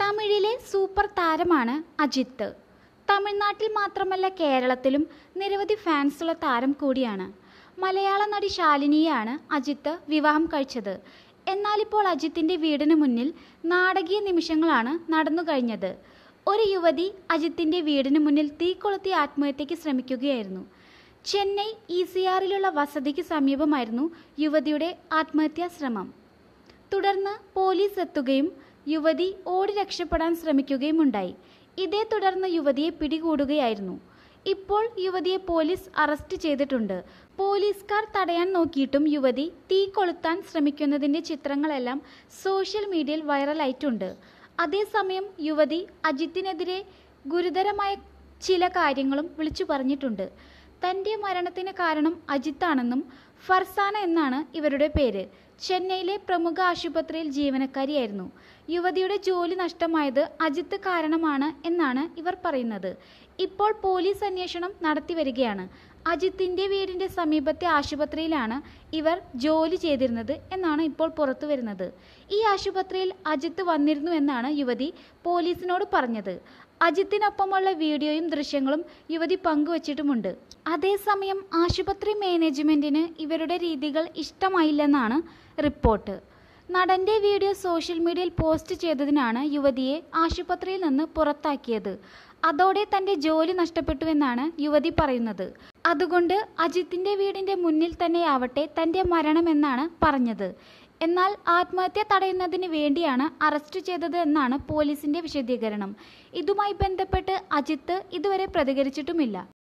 തമിഴിലെ സൂപ്പർ താരമാണ് അജിത്ത് തമിഴ്നാട്ടിൽ മാത്രമല്ല കേരളത്തിലും നിരവധി ഫാൻസുള്ള താരം കൂടിയാണ് മലയാള നടി ശാലിനിയാണ് അജിത്ത് വിവാഹം കഴിച്ചത് എന്നാലിപ്പോൾ അജിത്തിൻ്റെ വീടിന് മുന്നിൽ നാടകീയ നിമിഷങ്ങളാണ് നടന്നു കഴിഞ്ഞത് ഒരു യുവതി അജിത്തിൻ്റെ വീടിന് മുന്നിൽ തീ കൊളുത്തി ആത്മഹത്യയ്ക്ക് ശ്രമിക്കുകയായിരുന്നു ചെന്നൈ ഇ സി ആറിലുള്ള വസതിക്ക് സമീപമായിരുന്നു യുവതിയുടെ ആത്മഹത്യാ ശ്രമം തുടർന്ന് പോലീസ് എത്തുകയും യുവതി ഓടി രക്ഷപ്പെടാൻ ശ്രമിക്കുകയുമുണ്ടായി ഇതേ തുടർന്ന് യുവതിയെ പിടികൂടുകയായിരുന്നു ഇപ്പോൾ യുവതിയെ പോലീസ് അറസ്റ്റ് ചെയ്തിട്ടുണ്ട് പോലീസുകാർ തടയാൻ നോക്കിയിട്ടും യുവതി തീ കൊളുത്താൻ ശ്രമിക്കുന്നതിൻ്റെ ചിത്രങ്ങളെല്ലാം സോഷ്യൽ മീഡിയയിൽ വൈറലായിട്ടുണ്ട് അതേസമയം യുവതി അജിത്തിനെതിരെ ഗുരുതരമായ ചില കാര്യങ്ങളും വിളിച്ചു പറഞ്ഞിട്ടുണ്ട് തൻ്റെ മരണത്തിന് കാരണം അജിത്താണെന്നും ഫർസാന എന്നാണ് ഇവരുടെ പേര് ചെന്നൈയിലെ പ്രമുഖ ആശുപത്രിയിൽ ജീവനക്കാരിയായിരുന്നു യുവതിയുടെ ജോലി നഷ്ടമായത് അജിത്ത് കാരണമാണ് എന്നാണ് ഇവർ പറയുന്നത് ഇപ്പോൾ പോലീസ് അന്വേഷണം നടത്തി വരികയാണ് അജിത്തിന്റെ വീടിന്റെ സമീപത്തെ ആശുപത്രിയിലാണ് ഇവർ ജോലി ചെയ്തിരുന്നത് എന്നാണ് ഇപ്പോൾ പുറത്തു വരുന്നത് ഈ ആശുപത്രിയിൽ അജിത്ത് വന്നിരുന്നു എന്നാണ് യുവതി പോലീസിനോട് പറഞ്ഞത് അജിത്തിനൊപ്പമുള്ള വീഡിയോയും ദൃശ്യങ്ങളും യുവതി പങ്കുവച്ചിട്ടുമുണ്ട് അതേസമയം ആശുപത്രി മാനേജ്മെന്റിന് ഇവർ ഇവരുടെ രീതികൾ ഇഷ്ടമായില്ലെന്നാണ് റിപ്പോർട്ട് നടന്റെ വീഡിയോ സോഷ്യൽ മീഡിയയിൽ പോസ്റ്റ് ചെയ്തതിനാണ് യുവതിയെ ആശുപത്രിയിൽ നിന്ന് പുറത്താക്കിയത് അതോടെ തന്റെ ജോലി നഷ്ടപ്പെട്ടുവെന്നാണ് യുവതി പറയുന്നത് അതുകൊണ്ട് അജിത്തിന്റെ വീടിന്റെ മുന്നിൽ തന്നെയാവട്ടെ തന്റെ മരണമെന്നാണ് പറഞ്ഞത് എന്നാൽ ആത്മഹത്യ തടയുന്നതിന് വേണ്ടിയാണ് അറസ്റ്റ് ചെയ്തത് എന്നാണ് പോലീസിന്റെ വിശദീകരണം ഇതുമായി ബന്ധപ്പെട്ട് അജിത്ത് ഇതുവരെ പ്രതികരിച്ചിട്ടുമില്ല